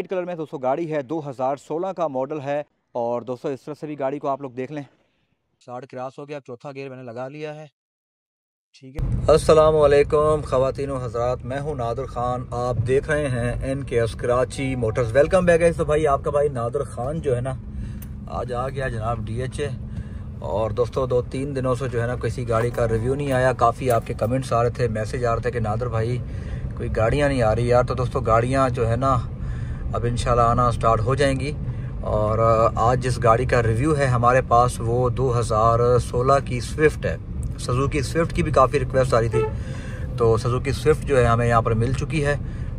white colour में दोस्तों गाड़ी है 2016 का मॉडल है और दोस्तों इस तरह से भी गाड़ी को आप लोग देख लें साठ क्रास हो गया चौथा गियर मैंने लगा लिया है ठीक है असलम ख़वातिन हजरात मैं हूं नादर ख़ान आप देख रहे हैं N K S Karachi motors welcome back है तो भाई आपका भाई नादर ख़ान जो है ना आज आ गया जनाब डी एच ए और दोस्तों दो तीन दिनों से जो है ना किसी गाड़ी का रिव्यू नहीं आया काफ़ी आपके कमेंट्स आ रहे थे मैसेज आ रहे थे कि नादर भाई कोई गाड़ियाँ नहीं आ रही यार तो दोस्तों गाड़ियाँ जो है ना अब इन आना स्टार्ट हो जाएंगी और आज जिस गाड़ी का रिव्यू है हमारे पास वो 2016 की स्विफ्ट है सजुकी स्विफ्ट की भी काफ़ी रिक्वेस्ट आ रही थी तो सजुकी स्विफ्ट जो है हमें यहाँ पर मिल चुकी है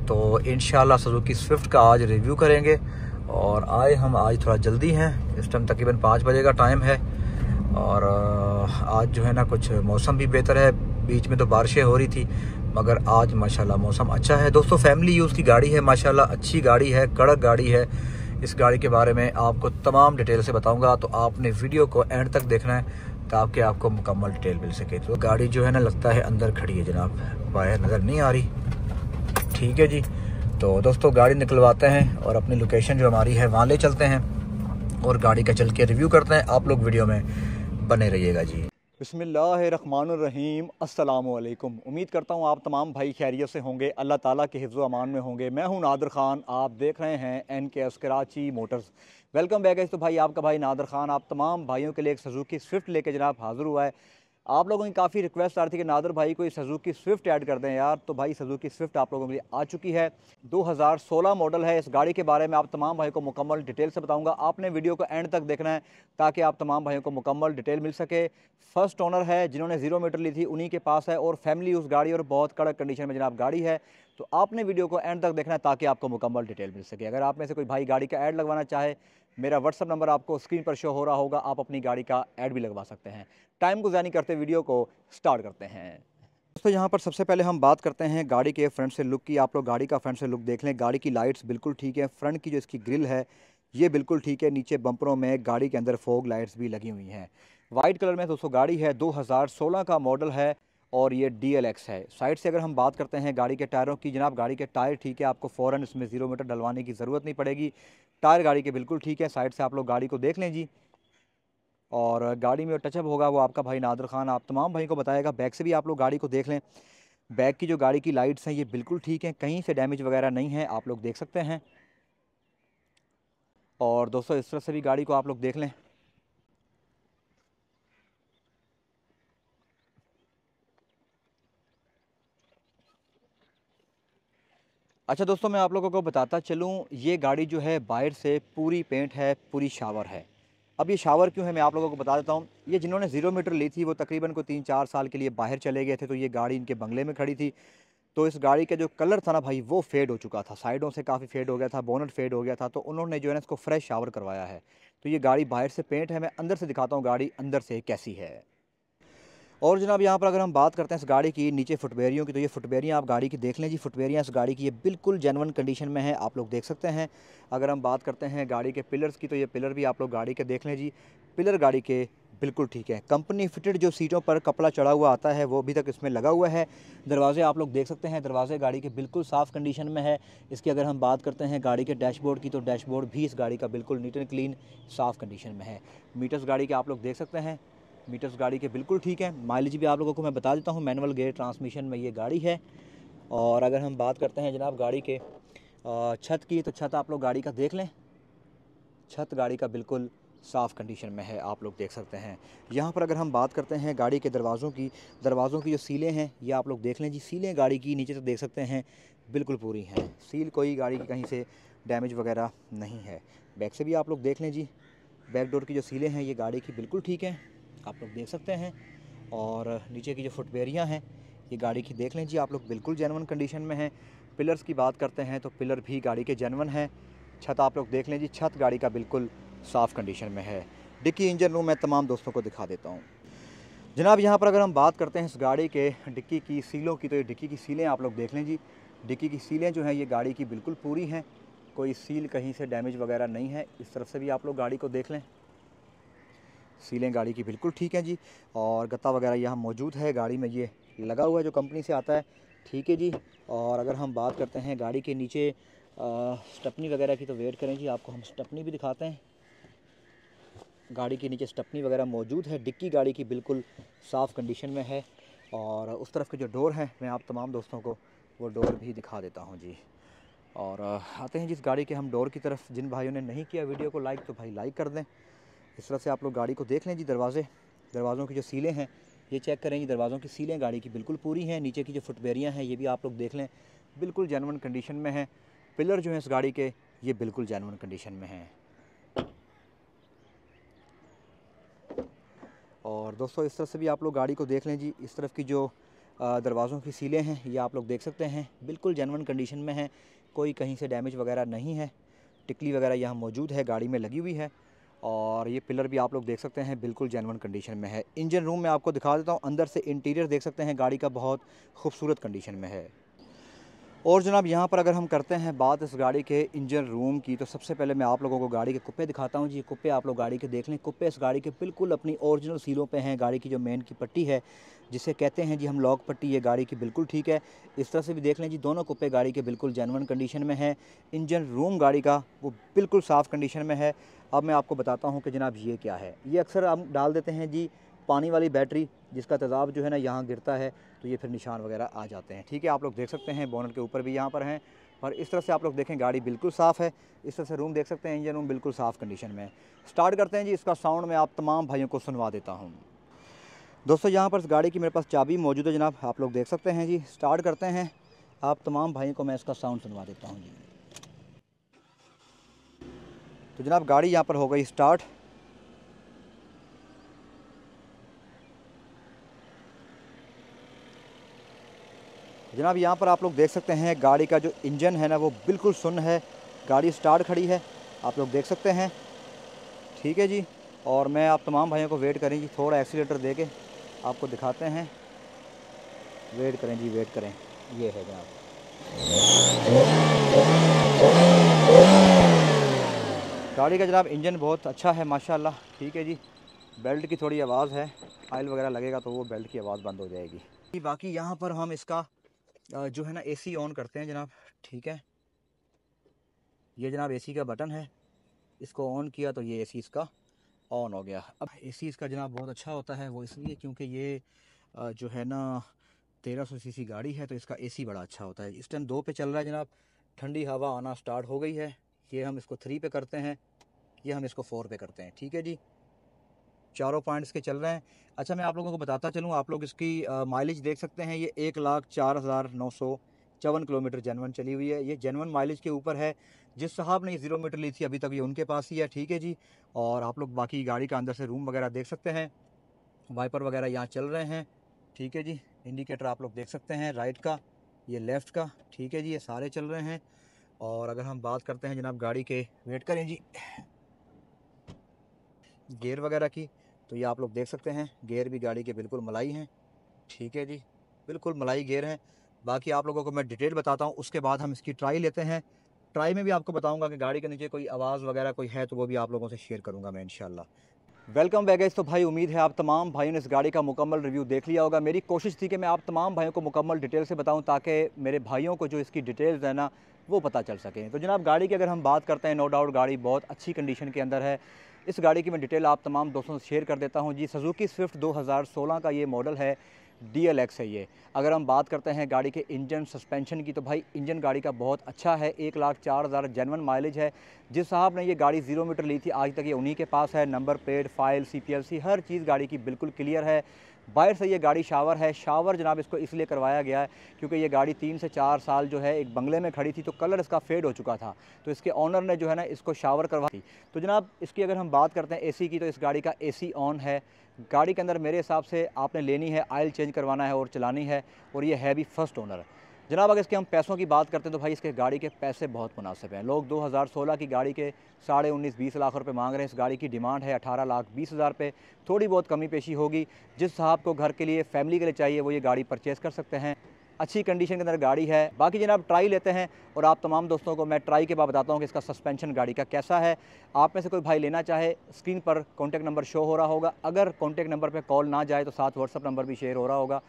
तो इन सजुकी स्विफ्ट का आज रिव्यू करेंगे और आए हम आज थोड़ा जल्दी हैं इस टाइम तकरीबन पाँच बजे का टाइम है और आज जो है ना कुछ मौसम भी बेहतर है बीच में तो बारिशें हो रही थी मगर आज माशाल्लाह मौसम अच्छा है दोस्तों फैमिली यूज़ की गाड़ी है माशाल्लाह अच्छी गाड़ी है कड़क गाड़ी है इस गाड़ी के बारे में आपको तमाम डिटेल से बताऊंगा तो आपने वीडियो को एंड तक देखना है ताकि आपको मुकम्मल डिटेल मिल सके तो गाड़ी जो है ना लगता है अंदर खड़ी है जनाब बाहर नज़र नहीं आ रही ठीक है जी तो दोस्तों गाड़ी निकलवाते हैं और अपनी लोकेशन जो हमारी है वहाँ ले चलते हैं और गाड़ी का चल के रिव्यू करते हैं आप लोग वीडियो में बने रहिएगा जी बसमीम अल्लाम उम्मीद करता हूँ आप तमाम भाई खैरियत से होंगे अल्लाह ताला के हिफ़ अमान में होंगे मैं हूँ नादर ख़ान आप देख रहे हैं N K S Karachi motors welcome back है तो भाई आपका भाई नादर ख़ान आप तमाम भाइयों के लिए एक सजुकी स्विफ्ट लेके जनाब हाज़िर हुआ है आप लोगों की काफ़ी रिक्वेस्ट आ रही थी कि नादर भाई को सजूक की स्विफ्ट ऐड कर दें यार तो भाई सजूक की स्विफ्ट आप लोगों के लिए आ चुकी है 2016 मॉडल है इस गाड़ी के बारे में आप तमाम भाई को मुकम्मल डिटेल से बताऊंगा आपने वीडियो को एंड तक देखना है ताकि आप तमाम भाइयों को मुकम्मल डिटेल मिल सके फर्स्ट ऑनर है जिन्होंने जीरो मीटर ली थी उन्हीं के पास है और फैमिली उस गाड़ी और बहुत कड़क कंडीशन में जनाब गाड़ी है तो आपने वीडियो को एंड तक देखना है ताकि आपको मुकम्मल डिटेल मिल सके अगर आप में से कोई भाई गाड़ी का एड लगवाना चाहे मेरा व्हाट्सअप नंबर आपको स्क्रीन पर शो हो रहा होगा आप अपनी गाड़ी का एड भी लगवा सकते हैं टाइम जानी करते वीडियो को स्टार्ट करते हैं दोस्तों यहाँ पर सबसे पहले हम बात करते हैं गाड़ी के फ्रंट से लुक की आप लोग गाड़ी का फ्रंट से लुक देख लें गाड़ी की लाइट्स बिल्कुल ठीक है फ्रंट की जो इसकी ग्रिल है ये बिल्कुल ठीक है नीचे बम्परों में गाड़ी के अंदर फोग लाइट्स भी लगी हुई हैं वाइट कलर में दोस्तों गाड़ी है 2016 का मॉडल है और ये डी एल एक्स है साइड से अगर हम बात करते हैं गाड़ी के टायरों की जनाब गाड़ी के टायर ठीक है आपको फ़ौर इसमें ज़ीरो मीटर डलवाने की ज़रूरत नहीं पड़ेगी टायर गाड़ी के बिल्कुल ठीक है साइड से आप लोग गाड़ी को देख लें जी और गाड़ी में टचअप होगा वो आपका भाई नादर खान आप तमाम भाई को बताएगा बैक से भी आप लोग गाड़ी को देख लें बैक की जो गाड़ी की लाइट्स हैं ये बिल्कुल ठीक हैं कहीं से डैमेज वगैरह नहीं है आप लोग देख सकते हैं और दोस्तों इस तरह से भी गाड़ी को आप लोग देख लें अच्छा दोस्तों मैं आप लोगों को बताता चलूँ ये गाड़ी जो है बाहर से पूरी पेंट है पूरी शावर है अब ये शावर क्यों है मैं आप लोगों को बता देता हूँ ये जिन्होंने ज़ीरो मीटर ली थी वो तकरीबन को तीन चार साल के लिए बाहर चले गए थे तो ये गाड़ी इनके बंगले में खड़ी थी तो इस गाड़ी का जो कलर था ना भाई वो फेड हो चुका था साइडों से काफ़ी फेड हो गया था बोनट फेड हो गया था तो उन्होंने जो है ना इसको फ्रेश शावर करवाया है तो ये गाड़ी बाहर से पेंट है मैं अंदर से दिखाता हूँ गाड़ी अंदर से कैसी है और जनाब यहाँ पर अगर हम बात करते हैं इस गाड़ी की नीचे फुटबेरियों की तो ये फुटबेरियाँ आप गाड़ी की देख लें जी फुटबेरियाँ इस गाड़ी की ये बिल्कुल जेनवन कंडीशन में है आप लोग देख सकते हैं अगर हम बात करते हैं गाड़ी के पिलर्स की तो ये पिलर भी आप लोग गाड़ी के देख लें जी पिलर गाड़ी के बिल्कुल ठीक है कंपनी फिटेड जो सीटों पर कपड़ा चढ़ा हुआ आता है वो अभी तक इसमें लगा हुआ है दरवाजे आप लोग देख सकते हैं दरवाजे गाड़ी के बिल्कुल साफ़ कंडीशन में है इसकी अगर हम बात करते हैं गाड़ी के डैशबोर्ड की तो डैशबोर्ड भी इस गाड़ी का बिल्कुल नीट एंड क्लीन साफ़ कंडीशन में है मीटर्स गाड़ी के आप लोग देख सकते हैं मीटर्स गाड़ी के बिल्कुल ठीक है माइलेज भी आप लोगों को मैं बता देता हूँ मैनुअल गेयर ट्रांसमिशन में ये गाड़ी है और अगर हम बात करते हैं जनाब गाड़ी के छत की तो छत आप लोग गाड़ी का देख लें छत गाड़ी का बिल्कुल साफ़ कंडीशन में है आप लोग देख सकते हैं यहाँ पर अगर हम बात करते हैं गाड़ी के दरवाज़ों की दरवाज़ों की जो सीलें हैं ये आप लोग देख लें जी सीलें गाड़ी की नीचे से तो देख सकते हैं बिल्कुल पूरी हैं सील कोई गाड़ी की कहीं से डैमेज वगैरह नहीं है बैक से भी आप लोग देख लें जी बैक डोर की जो सीलें हैं ये गाड़ी की बिल्कुल ठीक हैं आप लोग देख सकते हैं और नीचे की जो फुटबेरियाँ हैं ये गाड़ी की देख लें जी आप लोग बिल्कुल जेनवन कंडीशन में हैं पिलर्स की बात करते हैं तो पिलर भी गाड़ी के जेनवन हैं छत आप लोग देख लें जी छत गाड़ी का बिल्कुल साफ़ कंडीशन में है डिक्की इंजन रूम मैं तमाम दोस्तों को दिखा देता हूँ जनाब यहाँ पर अगर हम बात करते हैं इस गाड़ी के डिक्की की सीलों की तो ये डिक्की की सीलें आप लोग देख लें जी डिक्की की सीलें जो हैं ये गाड़ी की बिल्कुल पूरी हैं कोई सील कहीं से डैमेज वगैरह नहीं है इस तरफ से भी आप लोग गाड़ी को देख लें सीलें गाड़ी की बिल्कुल ठीक हैं जी और गत्ता वगैरह यहाँ मौजूद है गाड़ी में ये लगा हुआ है जो कंपनी से आता है ठीक है जी और अगर हम बात करते हैं गाड़ी के नीचे स्टपनी वगैरह की तो वेट करें जी आपको हम स्टपनी भी दिखाते हैं गाड़ी के नीचे स्टपनी वगैरह मौजूद है डिक्की गाड़ी की बिल्कुल साफ़ कंडीशन में है और उस तरफ के जो डोर हैं मैं आप तमाम दोस्तों को वो डोर भी दिखा देता हूँ जी और आते हैं जिस गाड़ी के हम डोर की तरफ जिन भाइयों ने नहीं किया वीडियो को लाइक तो भाई लाइक कर दें इस तरह से आप लोग गाड़ी को देख लें जी दरवाजे दरवाज़ों की जो सीलें हैं ये चेक करें जी दरवाज़ों की सीलें गाड़ी की बिल्कुल पूरी हैं नीचे की जो फुटबेरियाँ हैं ये भी आप लोग देख लें बिल्कुल जैनवन कंडीशन में हैं पिलर जो हैं इस गाड़ी के ये बिल्कुल जैनवन कंडीशन में हैं और दोस्तों इस तरह से भी आप लोग गाड़ी को देख लें जी इस तरफ की जो दरवाज़ों की सीलें हैं ये आप लोग देख सकते हैं बिल्कुल जैनवन कंडीशन में हैं कोई कहीं से डैमेज वगैरह नहीं है टिकली वगैरह यहाँ मौजूद है गाड़ी में लगी हुई है और ये पिलर भी आप लोग देख सकते हैं बिल्कुल जेनवन कंडीशन में है इंजन रूम में आपको दिखा देता हूँ अंदर से इंटीरियर देख सकते हैं गाड़ी का बहुत खूबसूरत कंडीशन में है और जनाब यहाँ पर अगर हम करते हैं बात इस गाड़ी के इंजन रूम की तो सबसे पहले मैं आप लोगों को गाड़ी के कुप्पे दिखाता हूँ जी कुप्पे आप लोग गाड़ी के देख लें कुप्पे इस गाड़ी के बिल्कुल अपनी ओरिजिनल सीलों पे हैं गाड़ी की जो मेन की पट्टी है जिसे कहते हैं जी हम लॉक पट्टी ये गाड़ी की बिल्कुल ठीक है इस तरह से भी देख लें जी दोनों कुप्पे गाड़ी के बिल्कुल जेनवन कंडीशन में है इंजन रूम गाड़ी का वो बिल्कुल साफ़ कंडीशन में है अब मैं आपको बताता हूँ कि जनाब ये क्या है ये अक्सर हम डाल देते हैं जी पानी वाली बैटरी जिसका तेज़ाब जो है ना यहाँ गिरता है तो ये फिर निशान वगैरह आ जाते हैं ठीक है आप लोग देख सकते हैं बोनट के ऊपर भी यहाँ पर हैं और इस तरह से आप लोग देखें गाड़ी बिल्कुल साफ़ है इस तरह से रूम देख सकते हैं इंजन रूम बिल्कुल साफ़ कंडीशन में है स्टार्ट करते हैं जी इसका साउंड मैं आप तमाम भाइयों को सुनवा देता हूँ दोस्तों यहाँ पर इस गाड़ी की मेरे पास चाबी मौजूद है जनाब आप लोग देख सकते हैं जी स्टार्ट करते हैं आप तमाम भाइयों को मैं इसका साउंड सुनवा देता हूँ जी तो जनाब गाड़ी यहाँ पर हो गई स्टार्ट जनाब यहाँ पर आप लोग देख सकते हैं गाड़ी का जो इंजन है ना वो बिल्कुल सुन है गाड़ी स्टार्ट खड़ी है आप लोग देख सकते हैं ठीक है जी और मैं आप तमाम भाइयों को वेट करें जी थोड़ा एक्सीटर दे के आपको दिखाते हैं वेट करें जी वेट करें ये है जनाब गाड़ी का जनाब इंजन बहुत अच्छा है माशाल्लाह ठीक है जी बेल्ट की थोड़ी आवाज़ है आयल वगैरह लगेगा तो वो बेल्ट की आवाज़ बंद हो जाएगी बाकी यहाँ पर हम इसका जो है ना एसी ऑन करते हैं जनाब ठीक है ये जनाब एसी का बटन है इसको ऑन किया तो ये एसी इसका ऑन हो गया अब एसी इसका जनाब बहुत अच्छा होता है वो इसलिए क्योंकि ये जो है ना 1300 सीसी गाड़ी है तो इसका एसी बड़ा अच्छा होता है इस टाइम दो पे चल रहा है जनाब ठंडी हवा आना स्टार्ट हो गई है ये हम इसको थ्री पे करते हैं ये हम इसको फोर पे करते हैं ठीक है जी चारों पॉइंट्स के चल रहे हैं अच्छा मैं आप लोगों को बताता चलूँ आप लोग इसकी माइलेज देख सकते हैं ये एक लाख चार हज़ार नौ सौ चौवन किलोमीटर जेनवन चली हुई है ये जेनवन माइलेज के ऊपर है जिस साहब ने ज़ीरो मीटर ली थी अभी तक ये उनके पास ही है ठीक है जी और आप लोग बाकी गाड़ी का अंदर से रूम वगैरह देख सकते हैं वाइपर वगैरह यहाँ चल रहे हैं ठीक है जी इंडिकेटर आप लोग देख सकते हैं राइट का ये लेफ़्ट का ठीक है जी ये सारे चल रहे हैं और अगर हम बात करते हैं जनाब गाड़ी के वेट करें जी गेयर वगैरह की तो ये आप लोग देख सकते हैं गेयर भी गाड़ी के बिल्कुल मलाई हैं ठीक है जी बिल्कुल मलाई गेयर हैं बाकी आप लोगों को मैं डिटेल बताता हूँ उसके बाद हम इसकी ट्राई लेते हैं ट्राई में भी आपको बताऊँगा कि गाड़ी के नीचे कोई आवाज़ वगैरह कोई है तो वो भी आप लोगों से शेयर करूँगा मैं इन वेलकम बैक तो भाई उम्मीद है आप तमाम भाइयों ने इस गाड़ी का मुकम्मल रिव्यू देख लिया होगा मेरी कोशिश थी कि मैं आप तमाम भाइयों को मुकम्मल डिटेल से बताऊं ताकि मेरे भाइयों को जो इसकी डिटेल्स है ना वो पता चल सकें तो जनाब गाड़ी की अगर हम बात करते हैं नो डाउट गाड़ी बहुत अच्छी कंडीशन के अंदर है इस गाड़ी की मैं डिटेल आप तमाम दोस्तों से शेयर कर देता हूँ जी सजुकी स्विफ्ट सोलह का ये मॉडल है डी एल एक्स है ये अगर हम बात करते हैं गाड़ी के इंजन सस्पेंशन की तो भाई इंजन गाड़ी का बहुत अच्छा है एक लाख चार हज़ार जेनवन माइलेज है जिस साहब ने ये गाड़ी ज़ीरो मीटर ली थी आज तक ये उन्हीं के पास है नंबर प्लेट फाइल सी हर चीज़ गाड़ी की बिल्कुल क्लियर है बाहर से ये गाड़ी शावर है शावर जनाब इसको इसलिए करवाया गया है क्योंकि ये गाड़ी तीन से चार साल जो है एक बंगले में खड़ी थी तो कलर इसका फेड हो चुका था तो इसके ऑनर ने जो है ना इसको शावर करवा दी तो जनाब इसकी अगर हम बात करते हैं एसी की तो इस गाड़ी का एसी ऑन है गाड़ी के अंदर मेरे हिसाब से आपने लेनी है आयल चेंज करवाना है और चलानी है और ये है भी फर्स्ट ओनर जनाब अगर इसके हम पैसों की बात करते हैं तो भाई इसके गाड़ी के पैसे बहुत मुनासिब हैं लोग 2016 की गाड़ी के साढ़े उन्नीस बीस लाख रुपए मांग रहे हैं इस गाड़ी की डिमांड है 18 लाख बीस हज़ार पे थोड़ी बहुत कमी पेशी होगी जिस साहब को घर के लिए फैमिली के लिए चाहिए वो ये गाड़ी परचेज़ कर सकते हैं अच्छी कंडीशन के अंदर गाड़ी है बाकी जनाब ट्राई लेते हैं और आप तमाम दोस्तों को मैं ट्राई के बाद बताता हूँ कि इसका सस्पेंशन गाड़ी का कैसा है आप में से कोई भाई लेना चाहे स्क्रीन पर कॉन्टैक्ट नंबर शो हो रहा होगा अगर कॉन्टैक्ट नंबर पर कॉल ना जाए तो साथ व्हाट्सअप नंबर भी शेयर हो रहा होगा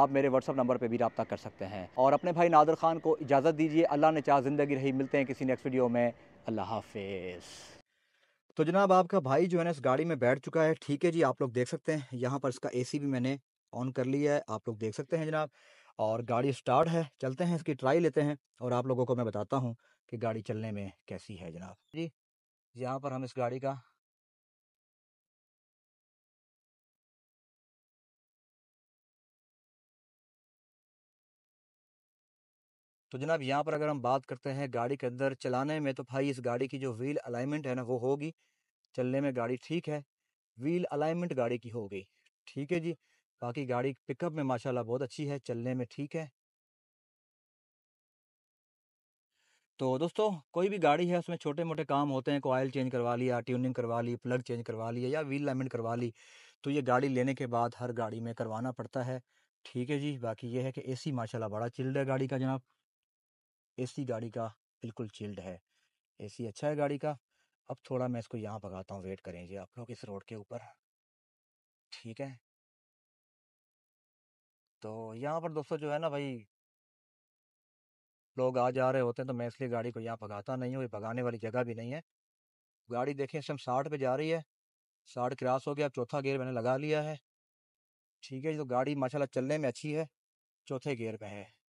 आप मेरे व्हाट्सअप नंबर पर भी रब्ता कर सकते हैं और अपने भाई नादर खान को इजाज़त दीजिए अल्लाह ने चाह ज़िंदगी रही मिलते हैं किसी नेक्स्ट वीडियो में अल्लाह हाफिज़ तो जनाब आपका भाई जो है ना इस गाड़ी में बैठ चुका है ठीक है जी आप लोग देख सकते हैं यहाँ पर इसका एसी भी मैंने ऑन कर लिया है आप लोग देख सकते हैं जनाब और गाड़ी स्टार्ट है चलते हैं इसकी ट्राई लेते हैं और आप लोगों को मैं बताता हूँ कि गाड़ी चलने में कैसी है जनाब जी यहाँ पर हम इस गाड़ी का तो जनाब यहाँ पर अगर हम बात करते हैं गाड़ी के अंदर चलाने में तो भाई इस गाड़ी की जो व्हील अलाइनमेंट है ना वो होगी चलने में गाड़ी ठीक है व्हील अलाइनमेंट गाड़ी की हो गई ठीक है जी बाकी गाड़ी पिकअप में माशाल्लाह बहुत अच्छी है चलने में ठीक है तो दोस्तों कोई भी गाड़ी है उसमें छोटे मोटे काम होते हैं को ऑयल चेंज करवा लिया ट्यूनिंग करवा ली प्लग चेंज करवा लिया या व्हील लाइमेंट करवा ली तो ये गाड़ी लेने के बाद हर गाड़ी में करवाना पड़ता है ठीक है जी बाकी ये है कि एसी माशाल्लाह बड़ा चिल्ड है गाड़ी का जनाब एसी गाड़ी का बिल्कुल चिल्ड है ए अच्छा है गाड़ी का अब थोड़ा मैं इसको यहाँ भगाता हूँ वेट करें जी आप लोग इस रोड के ऊपर ठीक है तो यहाँ पर दोस्तों जो है ना भाई लोग आ जा रहे होते हैं तो मैं इसलिए गाड़ी को यहाँ भगाता नहीं हूँ ये भगाने वाली जगह भी नहीं है गाड़ी देखें इस टाइम साठ पे जा रही है साठ क्रॉस हो गया अब चौथा गियर मैंने लगा लिया है ठीक है तो गाड़ी माशाल्लाह चलने में अच्छी है चौथे गियर पे है